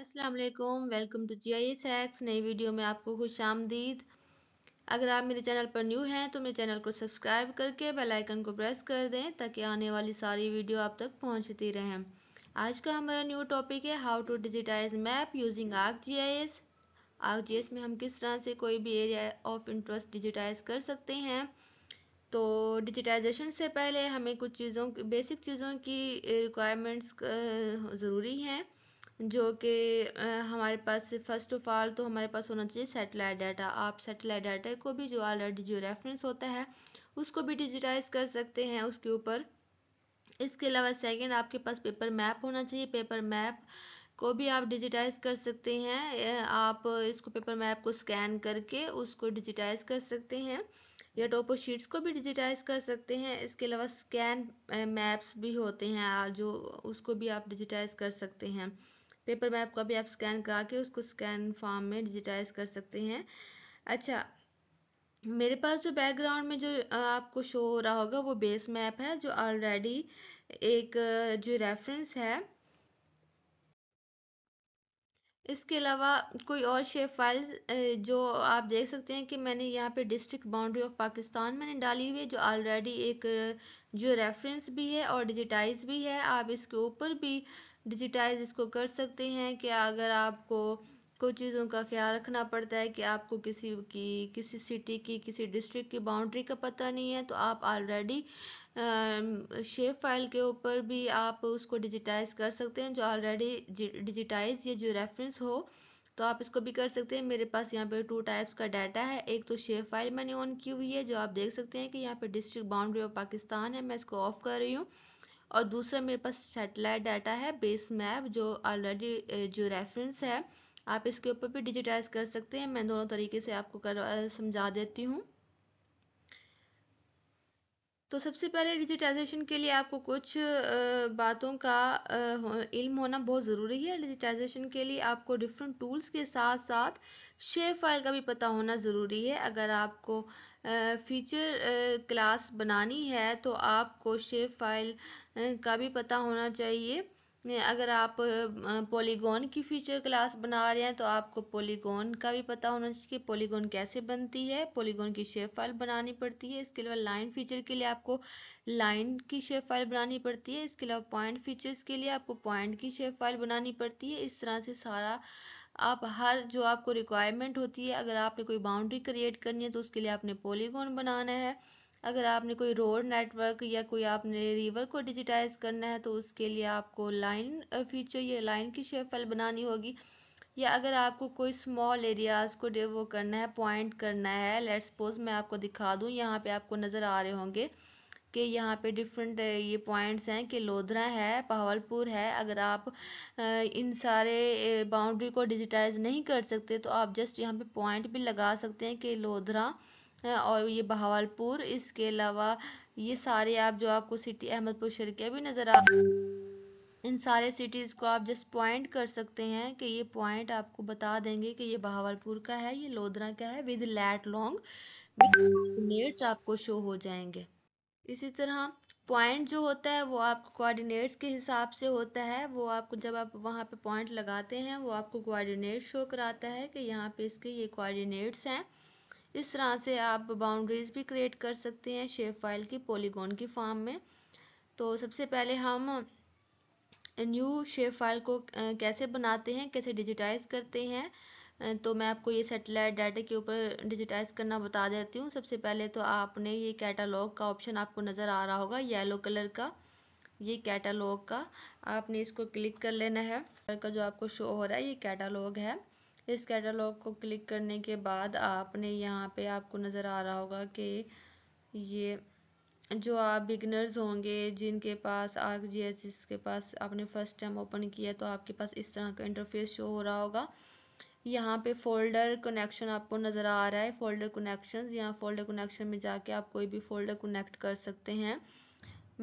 अस्सलाम वालेकुम welcome to G I S X नई वीडियो में आपको खुश आमदीद अगर आप मेरे चैनल पर न्यू हैं तो मेरे चैनल को सब्सक्राइब करके बेल आइकन को प्रेस कर दें ताकि आने वाली सारी वीडियो आप तक पहुंचती रहें आज का हमारा न्यू टॉपिक है how to digitize map using Arc G I S Arc G S में हम किस तरह से कोई भी एरिया ऑफ इंटरेस्ट डिजिटाइज कर सकते हैं तो डिजिटाइजेशन से पहले हमें कुछ चीज़ों बेसिक चीज़ों की रिक्वायरमेंट्स ज़रूरी हैं जो कि हमारे पास फ़र्स्ट ऑफ़ ऑल तो हमारे पास होना चाहिए सेटेलाइट डाटा आप सेटेलाइट डाटा को भी जो ऑलरेडी जो रेफरेंस होता है उसको भी डिजिटाइज कर सकते हैं उसके ऊपर इसके अलावा सेकेंड आपके पास पेपर मैप होना चाहिए पेपर मैप को भी आप डिजिटाइज कर सकते हैं आप इसको पेपर मैप को स्कैन करके उसको डिजिटाइज कर सकते हैं या टोपो शीट्स को भी डिजिटाइज कर सकते हैं इसके अलावा स्कैन मैप्स भी होते हैं जो उसको भी आप डिजिटाइज कर सकते हैं पेपर मैप का भी आप स्कैन करा के उसको स्कैन फॉर्म में डिजिटाइज कर सकते हैं अच्छा मेरे पास जो बैकग्राउंड में जो आपको शो हो रहा होगा वो बेस मैप है जो ऑलरेडी एक जो रेफरेंस है इसके अलावा कोई और शेप फाइल्स जो आप देख सकते हैं कि मैंने यहाँ पे डिस्ट्रिक्ट बाउंड्री ऑफ पाकिस्तान मैंने डाली हुई है जो ऑलरेडी एक जो रेफरेंस भी है और डिजिटाइज भी है आप इसके ऊपर भी डिजिटाइज इसको कर सकते हैं कि अगर आपको कुछ चीज़ों का ख्याल रखना पड़ता है कि आपको किसी की किसी सिटी की किसी डिस्ट्रिक्ट की बाउंड्री का पता नहीं है तो आप ऑलरेडी शेप फाइल के ऊपर भी आप उसको डिजिटाइज कर सकते हैं जो ऑलरेडी डिजिटाइज या जो रेफरेंस हो तो आप इसको भी कर सकते हैं मेरे पास यहाँ पे टू टाइप्स का डाटा है एक तो शेप फाइल मैंने ऑन की हुई है जो आप देख सकते हैं कि यहाँ पे डिस्ट्रिक्ट बाउंड्री ऑफ पाकिस्तान है मैं इसको ऑफ कर रही हूँ और दूसरा मेरे पास सेटेलाइट डाटा है बेस मैप जो ऑलरेडी जो रेफरेंस है आप इसके ऊपर भी डिजिटाइज कर सकते हैं मैं दोनों तरीके से आपको कर समझा देती हूँ तो सबसे पहले डिजिटाइजेशन के लिए आपको कुछ बातों का इल्म होना बहुत ज़रूरी है डिजिटाइजेशन के लिए आपको डिफरेंट टूल्स के साथ साथ शेप फाइल का भी पता होना ज़रूरी है अगर आपको फीचर क्लास बनानी है तो आपको शेप फाइल का भी पता होना चाहिए अगर आप पॉलीगॉन की फीचर क्लास बना रहे हैं तो आपको पॉलीगॉन का भी पता होना चाहिए कि पॉलीगॉन कैसे बनती है पॉलीगॉन की शेप फाइल बनानी पड़ती है इसके अलावा लाइन फीचर के लिए आपको लाइन की शेप फाइल बनानी पड़ती है इसके अलावा पॉइंट फीचर्स के लिए आपको पॉइंट की शेप फाइल बनानी पड़ती है इस तरह से सारा आप हर जो आपको रिक्वायरमेंट होती है अगर आपने कोई बाउंड्री क्रिएट करनी है तो उसके लिए आपने पॉलीगॉन बनाना है अगर आपने कोई रोड नेटवर्क या कोई आपने रिवर को डिजिटाइज करना है तो उसके लिए आपको लाइन फीचर या लाइन की शेप फाइल बनानी होगी या अगर आपको कोई स्मॉल एरियाज को वो करना है पॉइंट करना है लेट्स सपोज मैं आपको दिखा दूँ यहाँ पे आपको नज़र आ रहे होंगे कि यहाँ पे डिफरेंट ये पॉइंट्स हैं कि लोधरा है पहावलपुर है अगर आप इन सारे बाउंड्री को डिजिटाइज नहीं कर सकते तो आप जस्ट यहाँ पे पॉइंट भी लगा सकते हैं कि लोधरा और ये बहावलपुर इसके अलावा ये सारे आप जो आपको सिटी अहमदपुर शर्किया भी नज़र आ इन सारे सिटीज़ को आप जस्ट पॉइंट कर सकते हैं कि ये पॉइंट आपको बता देंगे कि ये बहावलपुर का है ये लोधरा का है विद लैट लॉन्ग कोऑर्डिनेट्स आपको शो हो जाएंगे इसी तरह पॉइंट जो होता है वो आपको कोऑर्डिनेट्स के हिसाब से होता है वो आपको जब आप वहाँ पे पॉइंट लगाते हैं वो आपको कोऑर्डिनेट शो कराता है कि यहाँ पे इसके ये कोऑर्डिनेट्स हैं इस तरह से आप बाउंड्रीज भी क्रिएट कर सकते हैं शेप फाइल की पॉलीगॉन की फॉर्म में तो सबसे पहले हम न्यू शेप फाइल को कैसे बनाते हैं कैसे डिजिटाइज करते हैं तो मैं आपको ये सेटेलाइट डाटा के ऊपर डिजिटाइज करना बता देती हूँ सबसे पहले तो आपने ये कैटालॉग का ऑप्शन आपको नज़र आ रहा होगा येलो कलर का ये कैटालॉग का आपने इसको क्लिक कर लेना है का जो आपको शो हो रहा है ये कैटालॉग है इस कैटलॉग को क्लिक करने के बाद आपने यहाँ पे आपको नज़र आ रहा होगा कि ये जो आप बिगनर्स होंगे जिनके पास आर्क जी के पास आपने फ़र्स्ट टाइम ओपन किया तो आपके पास इस तरह का इंटरफेस शो हो रहा होगा यहाँ पे फोल्डर कनेक्शन आपको नज़र आ रहा है फोल्डर कनेक्शन यहाँ फोल्डर कनेक्शन में जाके आप कोई भी फोल्डर कनेक्ट कर सकते हैं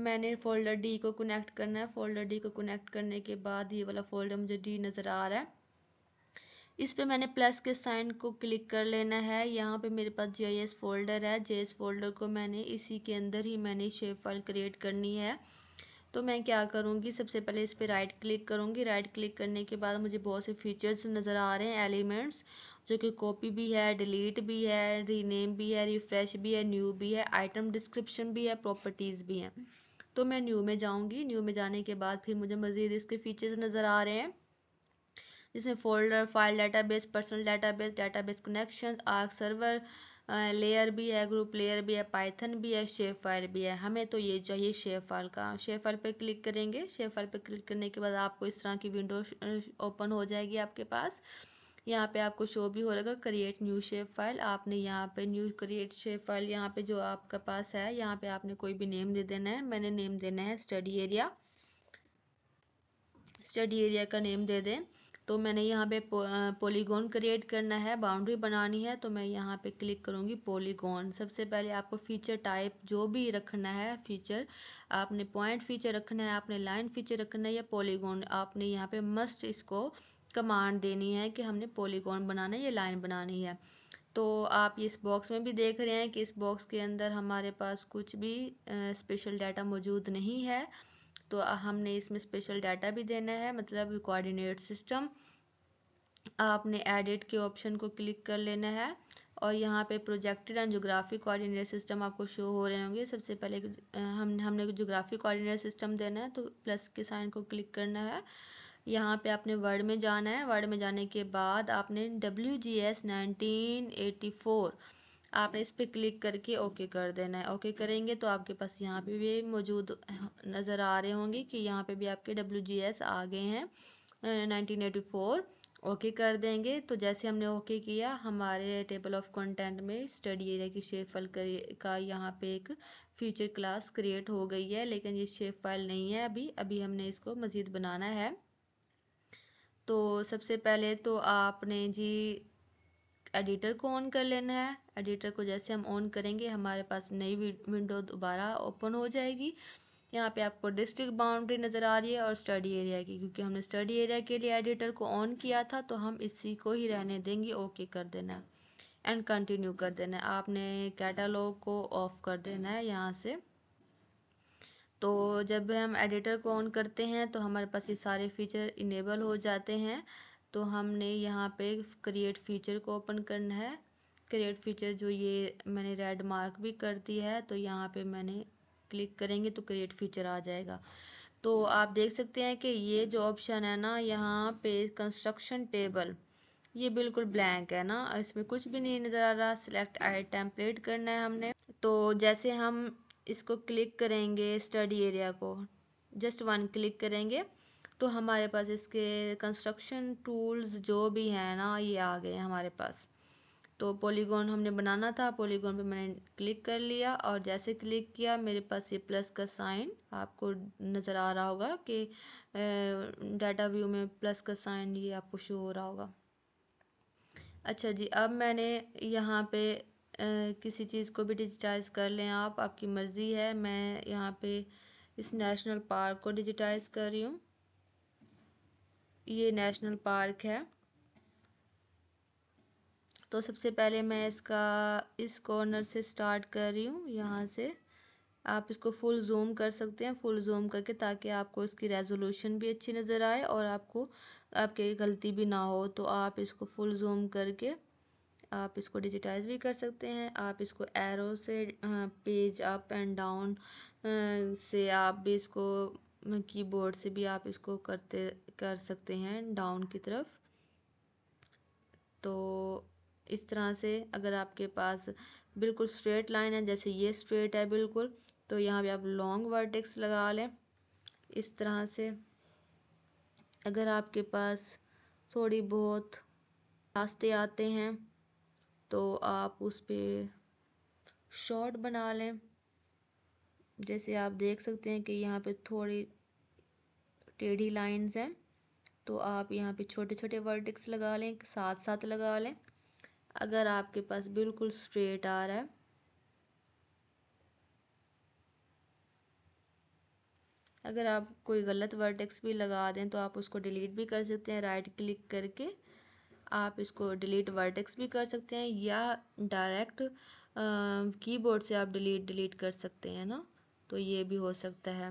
मैंने फोल्डर डी को कनेक्ट करना है फोल्डर डी को कनेक्ट करने के बाद ये वाला फोल्डर मुझे डी नज़र आ रहा है इस पे मैंने प्लस के साइन को क्लिक कर लेना है यहाँ पे मेरे पास जे फोल्डर है जे फोल्डर को मैंने इसी के अंदर ही मैंने शेप फाइल क्रिएट करनी है तो मैं क्या करूँगी सबसे पहले इस पर राइट क्लिक करूँगी राइट क्लिक करने के बाद मुझे बहुत से फीचर्स नज़र आ रहे हैं एलिमेंट्स जो कि कॉपी भी है डिलीट भी है रीनेम भी है रिफ्रेश भी है न्यू भी है आइटम डिस्क्रिप्शन भी है प्रॉपर्टीज़ भी हैं तो मैं न्यू में जाऊँगी न्यू में जाने के बाद फिर मुझे मज़ीद इसके फीचर्स नज़र आ रहे हैं जिसमें folder file database personal database database connection Arc server layer भी है ग्रुप लेयर भी है पाइथन भी है शेफ फाइल भी है हमें तो ये चाहिए शेफ फाइल का शेफ फाइल पे क्लिक करेंगे शेफ फाइल पर क्लिक करने के बाद आपको इस तरह की विंडो ओपन हो जाएगी आपके पास यहाँ पे आपको शो भी हो रहेगा क्रिएट न्यू शेफ फाइल आपने यहाँ पे न्यू क्रिएट शेफ फाइल यहाँ पे जो आपके पास है यहाँ पे आपने कोई भी नेम दे देना है मैंने नेम देना है स्टडी एरिया स्टडी एरिया का नेम दे दें तो मैंने यहाँ पे पॉलीगॉन क्रिएट करना है बाउंड्री बनानी है तो मैं यहाँ पे क्लिक करूँगी पॉलीगॉन सबसे पहले आपको फीचर टाइप जो भी रखना है फीचर आपने पॉइंट फीचर रखना है आपने लाइन फीचर रखना है या पॉलीगॉन आपने यहाँ पे मस्ट इसको कमांड देनी है कि हमने पॉलीगॉन बनाना है या लाइन बनानी है तो आप इस बॉक्स में भी देख रहे हैं कि इस बॉक्स के अंदर हमारे पास कुछ भी स्पेशल डाटा मौजूद नहीं है तो हमने इसमें स्पेशल डाटा भी देना है मतलब कोऑर्डिनेट सिस्टम आपने एडिट के ऑप्शन को क्लिक कर लेना है और यहाँ पे projected and geographic coordinate system आपको शो हो रहे होंगे सबसे पहले हम हमने जोग्राफिक कोऑर्डिनेट सिस्टम देना है तो प्लस के साइन को क्लिक करना है यहाँ पे आपने वर्ड में जाना है वर्ड में जाने के बाद आपने W G S nineteen eighty four आपने इस पर क्लिक करके ओके कर देना है ओके करेंगे तो आपके पास यहाँ पे भी मौजूद नज़र आ रहे होंगे कि यहाँ पे भी आपके डब्ल्यू आ गए हैं 1984 ओके कर देंगे तो जैसे हमने ओके किया हमारे टेबल ऑफ कंटेंट में स्टडी एरिया की शेप फाइल का यहाँ पे एक फीचर क्लास क्रिएट हो गई है लेकिन ये शेप फाइल नहीं है अभी अभी हमने इसको मज़ीद बनाना है तो सबसे पहले तो आपने जी एडिटर को ऑन कर लेना है एडिटर को जैसे हम ऑन करेंगे हमारे पास नई विंडो दोबारा ओपन हो जाएगी यहाँ पे आपको डिस्ट्रिक्ट बाउंड्री नज़र आ रही है और स्टडी एरिया की क्योंकि हमने स्टडी एरिया के लिए एडिटर को ऑन किया था तो हम इसी को ही रहने देंगे ओके कर देना है एंड कंटिन्यू कर देना है आपने कैटालॉग को ऑफ कर देना है यहाँ से तो जब हम एडिटर को ऑन करते हैं तो हमारे पास ये सारे फीचर इनेबल हो जाते हैं तो हमने यहाँ पे क्रिएट फीचर को ओपन करना है क्रिएट फीचर जो ये मैंने रेड मार्क भी कर दी है तो यहाँ पे मैंने क्लिक करेंगे तो क्रिएट फीचर आ जाएगा तो आप देख सकते हैं कि ये जो ऑप्शन है ना यहाँ पे कंस्ट्रक्शन टेबल ये बिल्कुल ब्लैंक है ना इसमें कुछ भी नहीं नज़र आ रहा सिलेक्ट आई टेम्पलेट करना है हमने तो जैसे हम इसको क्लिक करेंगे स्टडी एरिया को जस्ट वन क्लिक करेंगे तो हमारे पास इसके कंस्ट्रक्शन टूल्स जो भी हैं ना ये आ गए हैं हमारे पास तो पॉलीगॉन हमने बनाना था पॉलीगॉन पे मैंने क्लिक कर लिया और जैसे क्लिक किया मेरे पास ये प्लस का साइन आपको नज़र आ रहा होगा कि डाटा व्यू में प्लस का साइन ये आपको शो हो रहा होगा अच्छा जी अब मैंने यहाँ पे आ, किसी चीज़ को भी डिजिटाइज कर लें आप आपकी मर्ज़ी है मैं यहाँ पे इस नेशनल पार्क को डिजिटाइज कर रही हूँ ये नेशनल पार्क है तो सबसे पहले मैं इसका इस कॉर्नर से स्टार्ट कर रही हूँ यहाँ से आप इसको फुल जूम कर सकते हैं फुल जूम करके ताकि आपको इसकी रेजोल्यूशन भी अच्छी नज़र आए और आपको आपके गलती भी ना हो तो आप इसको फुल जूम करके आप इसको डिजिटाइज भी कर सकते हैं आप इसको एरो से पेज अप एंड डाउन से आप भी इसको कीबोर्ड से भी आप इसको करते कर सकते हैं डाउन की तरफ तो इस तरह से अगर आपके पास बिल्कुल स्ट्रेट लाइन है जैसे ये स्ट्रेट है बिल्कुल तो यहाँ पे आप लॉन्ग वर्टेक्स लगा लें इस तरह से अगर आपके पास थोड़ी बहुत रास्ते आते हैं तो आप उस पर शॉर्ट बना लें जैसे आप देख सकते हैं कि यहाँ पे थोड़ी टेढ़ी लाइंस हैं तो आप यहाँ पे छोटे छोटे वर्टिक्स लगा लें साथ साथ लगा लें अगर आपके पास बिल्कुल स्ट्रेट आ रहा है अगर आप कोई गलत वर्टेक्स भी लगा दें तो आप उसको डिलीट भी कर सकते हैं राइट क्लिक करके आप इसको डिलीट वर्टेक्स भी कर सकते हैं या डायरेक्ट कीबोर्ड से आप डिलीट डिलीट कर सकते हैं ना तो ये भी हो सकता है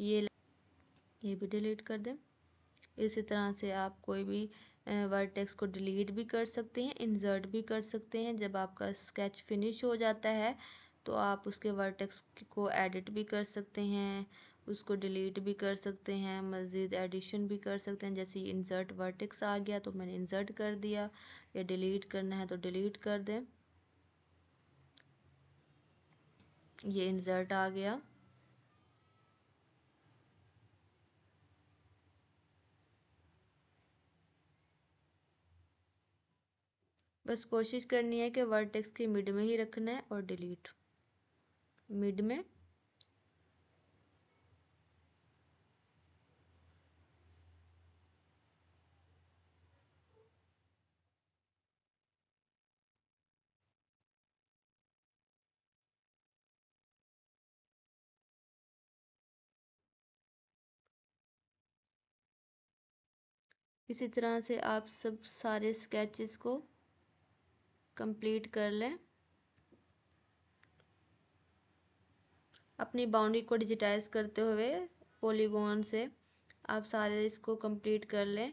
ये ये भी डिलीट कर दें इसी तरह से आप कोई भी वर्ड टेक्स को डिलीट भी कर सकते हैं इंसर्ट भी कर सकते हैं जब आपका स्केच फिनिश हो जाता है तो आप उसके वर्ड टेक्स को एडिट भी कर सकते हैं उसको डिलीट भी कर सकते हैं मज़ीद एडिशन भी कर सकते हैं जैसे इंसर्ट वर्टेक्स आ गया तो मैंने इंसर्ट कर दिया या डिलीट करना है तो डिलीट कर दें ये इंसर्ट आ गया बस कोशिश करनी है कि वर्टेक्स की मिड में ही रखना है और डिलीट मिड में इसी तरह से आप सब सारे स्केचेस को कंप्लीट कर लें अपनी बाउंड्री को डिजिटाइज करते हुए पॉलीगॉन से आप सारे इसको कंप्लीट कर लें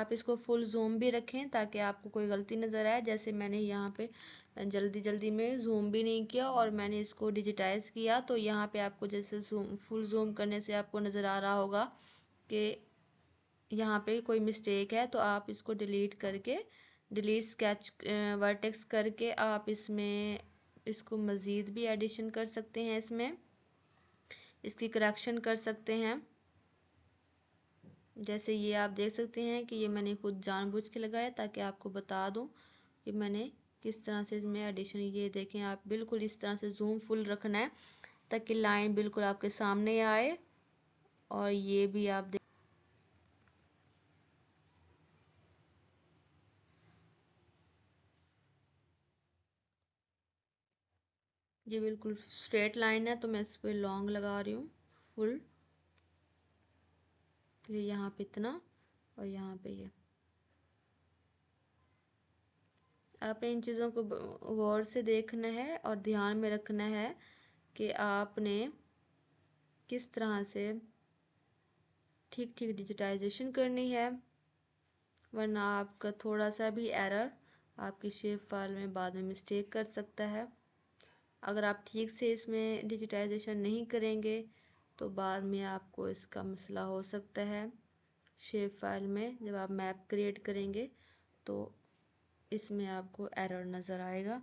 आप इसको फुल जूम भी रखें ताकि आपको कोई गलती नज़र आए जैसे मैंने यहाँ पे जल्दी जल्दी में जूम भी नहीं किया और मैंने इसको डिजिटाइज किया तो यहाँ पे आपको जैसे जूम फुल जूम करने से आपको नज़र आ रहा होगा कि यहाँ पे कोई मिस्टेक है तो आप इसको डिलीट करके डिलीट स्केच वर्टेक्स करके आप इसमें इसको मज़ीद भी एडिशन कर सकते हैं इसमें इसकी करेक्शन कर सकते हैं जैसे ये आप देख सकते हैं कि ये मैंने खुद जानबूझ के लगाया ताकि आपको बता दूं कि मैंने किस तरह से इसमें एडिशन ये देखें आप बिल्कुल इस तरह से जूम फुल रखना है ताकि लाइन बिल्कुल आपके सामने आए और ये भी आप ये बिल्कुल स्ट्रेट लाइन है तो मैं इस पर लॉन्ग लगा रही हूँ फुल ये यहाँ पे इतना और यहाँ पे ये आपने इन चीज़ों को गौर से देखना है और ध्यान में रखना है कि आपने किस तरह से ठीक ठीक डिजिटाइजेशन करनी है वरना आपका थोड़ा सा भी एरर आपकी शेप फाइल में बाद में मिस्टेक कर सकता है अगर आप ठीक से इसमें डिजिटाइजेशन नहीं करेंगे तो बाद में आपको इसका मसला हो सकता है शेप फाइल में जब आप मैप क्रिएट करेंगे तो इसमें आपको एरर नज़र आएगा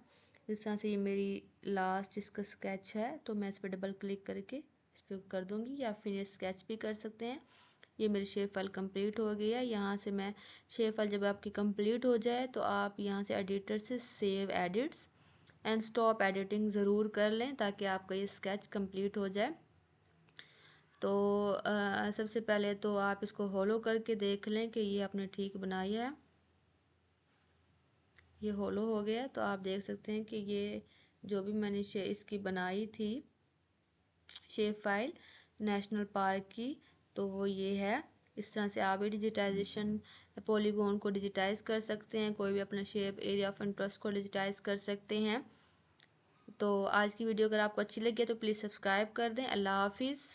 जिस तरह से ये मेरी लास्ट इसका स्केच है तो मैं इस पर डबल क्लिक करके इस पर कर दूँगी या फिर स्केच भी कर सकते हैं ये मेरी शेप फाइल कंप्लीट हो गई है यहाँ से मैं शेप फाइल जब आपकी कंप्लीट हो जाए तो आप यहाँ से एडिटर से save edits and stop editing ज़रूर कर लें ताकि आपका ये स्केच कंप्लीट हो जाए तो आ, सबसे पहले तो आप इसको होलो करके देख लें कि ये आपने ठीक बनाई है ये होलो हो गया तो आप देख सकते हैं कि ये जो भी मैंने शे इसकी बनाई थी शेप फाइल नेशनल पार्क की तो वो ये है इस तरह से आप भी डिजिटाइजेशन पॉलीगोन को डिजिटाइज कर सकते हैं कोई भी अपना शेप एरिया ऑफ इंटरेस्ट को डिजिटाइज कर सकते हैं तो आज की वीडियो अगर आपको अच्छी लगी है तो प्लीज़ सब्सक्राइब कर दें अल्लाह हाफिज़